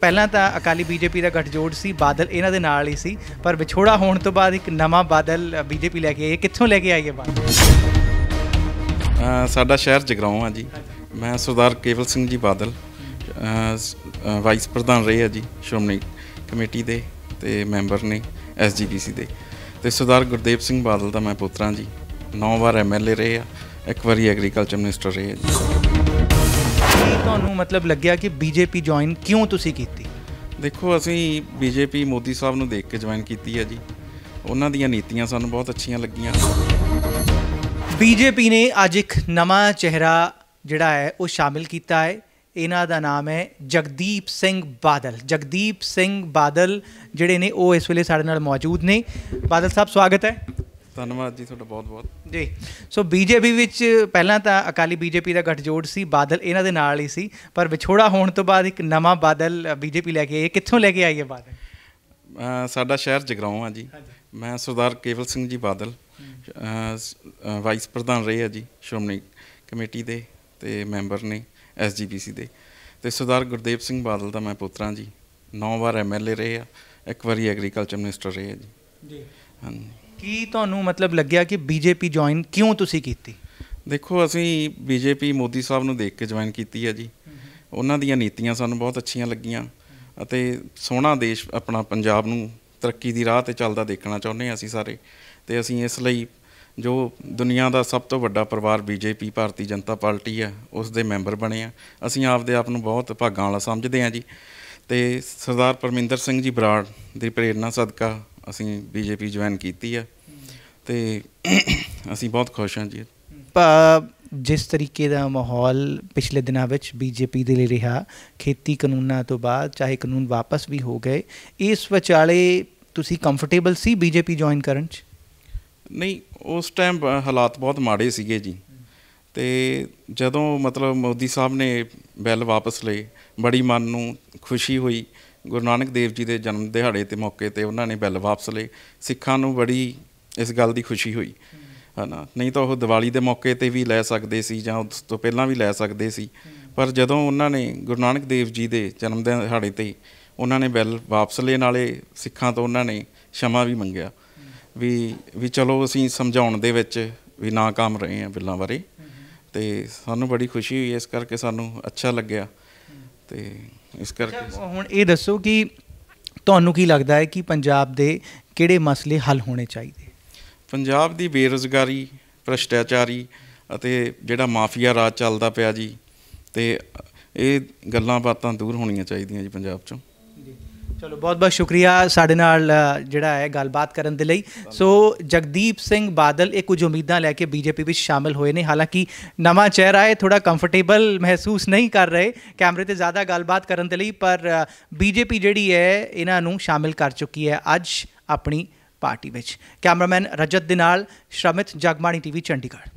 ਪਹਿਲਾਂ ਤਾਂ ਅਕਾਲੀ ਬੀਜੇਪੀ ਦਾ ਗੱਠਜੋੜ ਸੀ ਬਾਦਲ ਇਹਨਾਂ ਦੇ ਨਾਲ ਹੀ ਸੀ ਪਰ ਵਿਛੋੜਾ ਹੋਣ ਤੋਂ ਬਾਅਦ ਇੱਕ ਨਵਾਂ ਬਾਦਲ ਬੀਜੇਪੀ ਲੈ ਕੇ ਆਇਆ ਕਿੱਥੋਂ ਲੈ ਕੇ ਆਇਆ ਇਹ ਬਾਦਲ ਸਾਡਾ ਸ਼ਹਿਰ ਜਗਰਾਉਂ ਆ ਜੀ ਮੈਂ ਸਰਦਾਰ ਕੇਵਲ ਸਿੰਘ ਜੀ ਬਾਦਲ ਵਾਈਸ ਪ੍ਰਧਾਨ ਰਹੇ ਆ ਜੀ ਸ਼੍ਰੋਮਣੀ ਕਮੇਟੀ ਦੇ ਤੇ ਮੈਂਬਰ ਨੇ ਐਸਜੀਪੀਸੀ ਦੇ ਤੇ ਸਰਦਾਰ ਗੁਰਦੇਵ ਸਿੰਘ ਬਾਦਲ ਦਾ ਮੈਂ ਪੁੱਤਰਾਂ ਜੀ 9 ਵਾਰ ਐਮਐਲਏ ਰਹੇ ਆ ਇੱਕ ਵਾਰੀ ਐਗਰੀਕਲਚਰ ਮਿਨਿਸਟਰ ਰਹੇ ਆ ਜੀ ਕੀ ਤੁਹਾਨੂੰ ਮਤਲਬ ਲੱਗਿਆ ਕਿ ਬੀਜੇਪੀ ਜੁਆਇਨ ਕਿਉਂ ਤੁਸੀਂ ਕੀਤੀ ਦੇਖੋ ਅਸੀਂ ਬੀਜੇਪੀ ਮੋਦੀ ਸਾਹਿਬ ਨੂੰ ਦੇਖ ਕੇ ਜੁਆਇਨ ਕੀਤੀ ਹੈ ਜੀ ਉਹਨਾਂ ਦੀਆਂ ਨੀਤੀਆਂ ਸਾਨੂੰ ਬਹੁਤ ਅੱਛੀਆਂ ਲੱਗੀਆਂ ਬੀਜੇਪੀ ਨੇ ਅੱਜ ਇੱਕ ਨਵਾਂ ਚਿਹਰਾ ਜਿਹੜਾ ਹੈ ਉਹ ਸ਼ਾਮਿਲ ਕੀਤਾ ਹੈ ਇਹਨਾਂ ਦਾ ਨਾਮ ਹੈ ਜਗਦੀਪ ਸਿੰਘ ਬਾਦਲ ਜਗਦੀਪ ਸਿੰਘ ਬਾਦਲ ਜਿਹੜੇ ਨੇ ਉਹ ਇਸ ਵੇਲੇ ਸਾਡੇ ਨਾਲ ਮੌਜੂਦ ਨੇ ਬਾਦਲ ਸਾਹਿਬ ਸਵਾਗਤ ਹੈ ਧੰਨਵਾਦ ਜੀ ਤੁਹਾਡਾ ਬਹੁਤ ਬਹੁਤ ਜੀ ਸੋ ਬੀਜੇਪੀ ਵਿੱਚ ਪਹਿਲਾਂ ਤਾਂ ਅਕਾਲੀ ਬੀਜੇਪੀ ਦਾ ਗਠਜੋੜ ਸੀ ਬਾਦਲ ਇਹਨਾਂ ਦੇ ਨਾਲ ਹੀ ਸੀ ਪਰ ਵਿਛੋੜਾ ਹੋਣ ਤੋਂ ਬਾਅਦ ਇੱਕ ਨਵਾਂ ਬਾਦਲ ਬੀਜੇਪੀ ਲੈ ਕੇ ਆਇਆ ਕਿੱਥੋਂ ਲੈ ਕੇ ਆਈ ਹੈ ਬਾਦਲ ਸਾਡਾ ਸ਼ਹਿਰ ਜਗਰਾਉਂ ਆ ਜੀ ਮੈਂ ਸਰਦਾਰ ਕੇਵਲ ਸਿੰਘ ਜੀ ਬਾਦਲ ਵਾਈਸ ਪ੍ਰਧਾਨ ਰਹੇ ਆ ਜੀ ਸ਼੍ਰੋਮਣੀ ਕਮੇਟੀ ਦੇ ਤੇ ਮੈਂਬਰ ਨੇ ਐਸਜੀਪੀਸੀ ਦੇ ਤੇ ਸਰਦਾਰ ਗੁਰਦੇਵ ਸਿੰਘ ਬਾਦਲ ਦਾ ਮੈਂ ਪੁੱਤਰਾ ਜੀ 9 ਵਾਰ ਐਮਐਲਏ ਰਹੇ ਆ ਇੱਕ ਵਾਰੀ ਐਗਰੀਕਲਚਰ ਮਿਨਿਸਟਰ ਰਹੇ ਆ ਜੀ ਜੀ ਹਾਂਜੀ ਕੀ ਤੁਹਾਨੂੰ ਮਤਲਬ ਲੱਗਿਆ ਕਿ ਬੀਜੇਪੀ ਜੁਆਇਨ ਕਿਉਂ ਤੁਸੀਂ ਕੀਤੀ ਦੇਖੋ ਅਸੀਂ ਬੀਜੇਪੀ ਮੋਦੀ ਸਾਹਿਬ ਨੂੰ ਦੇਖ ਕੇ ਜੁਆਇਨ ਕੀਤੀ ਹੈ ਜੀ ਉਹਨਾਂ ਦੀਆਂ ਨੀਤੀਆਂ ਸਾਨੂੰ ਬਹੁਤ ਅੱਛੀਆਂ ਲੱਗੀਆਂ ਅਤੇ ਸੋਹਣਾ ਦੇਸ਼ ਆਪਣਾ ਪੰਜਾਬ ਨੂੰ ਤਰੱਕੀ ਦੀ ਰਾਹ ਤੇ ਚੱਲਦਾ ਦੇਖਣਾ ਚਾਹੁੰਦੇ ਹਾਂ ਅਸੀਂ ਸਾਰੇ ਤੇ ਅਸੀਂ ਇਸ ਲਈ ਜੋ ਦੁਨੀਆ ਦਾ ਸਭ ਤੋਂ ਵੱਡਾ ਪਰਿਵਾਰ ਬੀਜੇਪੀ ਭਾਰਤੀ ਜਨਤਾ ਪਾਰਟੀ ਹੈ ਉਸ ਦੇ ਮੈਂਬਰ ਬਣੇ ਆ ਅਸੀਂ ਆਪਦੇ ਆਪ ਨੂੰ ਬਹੁਤ ਭਾਗਾਂ ਵਾਲਾ ਸਮਝਦੇ ਹਾਂ ਜੀ ਤੇ ਸਰਦਾਰ ਪਰਮਿੰਦਰ ਸਿੰਘ ਜੀ ਬਰਾੜ ਦੀ ਪ੍ਰੇਰਣਾ ਸਦਕਾ ਅਸੀਂ ਬੀਜੇਪੀ ਜੁਆਇਨ ਕੀਤੀ ਆ ਤੇ ਅਸੀਂ ਬਹੁਤ ਖੁਸ਼ ਹਾਂ ਜੀ ਜਿਸ ਤਰੀਕੇ ਦਾ ਮਾਹੌਲ ਪਿਛਲੇ ਦਿਨਾਂ ਵਿੱਚ ਬੀਜੇਪੀ ਦੇ ਲਈ ਰਿਹਾ ਖੇਤੀ ਕਾਨੂੰਨਾਂ ਤੋਂ ਬਾਅਦ ਚਾਹੇ ਕਾਨੂੰਨ ਵਾਪਸ ਵੀ ਹੋ ਗਏ ਇਸ ਵਿਚਾਲੇ ਤੁਸੀਂ ਕੰਫਰਟੇਬਲ ਸੀ ਬੀਜੇਪੀ ਜੁਆਇਨ ਕਰਨ ਚ ਨਹੀਂ ਉਸ ਟਾਈਮ ਹਾਲਾਤ ਬਹੁਤ ਮਾੜੇ ਸੀਗੇ ਜੀ ਤੇ ਜਦੋਂ ਮਤਲਬ ਮੋਦੀ ਸਾਹਿਬ ਨੇ ਬੈਲ ਵਾਪਸ ਲਈ ਬੜੀ ਮਨ ਨੂੰ ਖੁਸ਼ੀ ਹੋਈ ਗੁਰੂ ਨਾਨਕ ਦੇਵ ਜੀ ਦੇ ਜਨਮ ਦਿਹਾੜੇ ਤੇ ਮੌਕੇ ਤੇ ਉਹਨਾਂ ਨੇ ਬੈਲ ਵਾਪਸ ਲਏ ਸਿੱਖਾਂ ਨੂੰ ਬੜੀ ਇਸ ਗੱਲ ਦੀ ਖੁਸ਼ੀ ਹੋਈ ਹਨਾ ਨਹੀਂ ਤਾਂ ਉਹ ਦੀਵਾਲੀ ਦੇ ਮੌਕੇ ਤੇ ਵੀ ਲੈ ਸਕਦੇ ਸੀ ਜਾਂ ਉਸ ਤੋਂ ਪਹਿਲਾਂ ਵੀ ਲੈ ਸਕਦੇ ਸੀ ਪਰ ਜਦੋਂ ਉਹਨਾਂ ਨੇ ਗੁਰੂ ਨਾਨਕ ਦੇਵ ਜੀ ਦੇ ਜਨਮ ਦਿਹਾੜੇ ਤੇ ਉਹਨਾਂ ਨੇ ਬੈਲ ਵਾਪਸ ਲੈਣ ਵਾਲੇ ਸਿੱਖਾਂ ਤੋਂ ਉਹਨਾਂ ਨੇ ਸ਼ਮਾ ਵੀ ਮੰਗਿਆ ਵੀ ਵੀ ਚਲੋ ਅਸੀਂ ਸਮਝਾਉਣ ਦੇ ਵਿੱਚ ਵੀ ਨਾਕਾਮ ਰਹੇ ਆ ਬਿੱਲਾਂ ਬਾਰੇ ਤੇ ਸਾਨੂੰ ਬੜੀ ਖੁਸ਼ੀ ਹੋਈ ਇਸ ਕਰਕੇ ਸਾਨੂੰ ਅੱਛਾ ਲੱਗਿਆ ਤੇ ਇਸ ਕਰਕੇ ਹੁਣ ਇਹ ਦੱਸੋ ਕਿ ਤੁਹਾਨੂੰ ਕੀ ਲੱਗਦਾ ਹੈ ਕਿ ਪੰਜਾਬ ਦੇ ਕਿਹੜੇ ਮਸਲੇ ਹੱਲ ਹੋਣੇ ਚਾਹੀਦੇ ਪੰਜਾਬ ਦੀ ਬੇਰੋਜ਼ਗਾਰੀ ਭ੍ਰਸ਼ਟਾਚਾਰੀ ਅਤੇ ਜਿਹੜਾ ਮਾਫੀਆ ਰਾਜ ਚੱਲਦਾ ਪਿਆ ਜੀ ਤੇ ਇਹ ਗੱਲਾਂ ਬਾਤਾਂ ਦੂਰ ਹੋਣੀਆਂ ਚਾਹੀਦੀਆਂ ਜੀ ਪੰਜਾਬ ਚੋਂ ਚਲੋ ਬਹੁਤ ਬਹੁਤ ਸ਼ੁਕਰੀਆ ਸਾਡੇ ਨਾਲ ਜਿਹੜਾ ਹੈ ਗੱਲਬਾਤ ਕਰਨ ਦੇ ਲਈ ਸੋ ਜਗਦੀਪ ਸਿੰਘ ਬਾਦਲ ਇਹ ਕੁਝ ਉਮੀਦਾਂ ਲੈ ਕੇ ਬੀਜੇਪੀ ਵਿੱਚ ਸ਼ਾਮਲ ਹੋਏ ਨੇ ਹਾਲਾਂਕਿ ਨਵਾਂ ਚਿਹਰਾ ਹੈ ਥੋੜਾ ਕੰਫਰਟੇਬਲ ਮਹਿਸੂਸ ਨਹੀਂ ਕਰ ਰਹੇ ਕੈਮਰੇ ਤੇ ਜ਼ਿਆਦਾ ਗੱਲਬਾਤ ਕਰਨ ਦੇ ਲਈ ਪਰ ਬੀਜੇਪੀ ਜਿਹੜੀ ਹੈ ਇਹਨਾਂ ਨੂੰ ਸ਼ਾਮਿਲ ਕਰ ਚੁੱਕੀ ਹੈ ਅੱਜ ਆਪਣੀ ਪਾਰਟੀ ਵਿੱਚ ਕੈਮਰਾਮੈਨ ਰਜਤ ਦੇ ਨਾਲ ਸ਼੍ਰਮਿਤ ਜਗਮਾਣੀ ਟੀਵੀ ਚੰਡੀਗੜ੍ਹ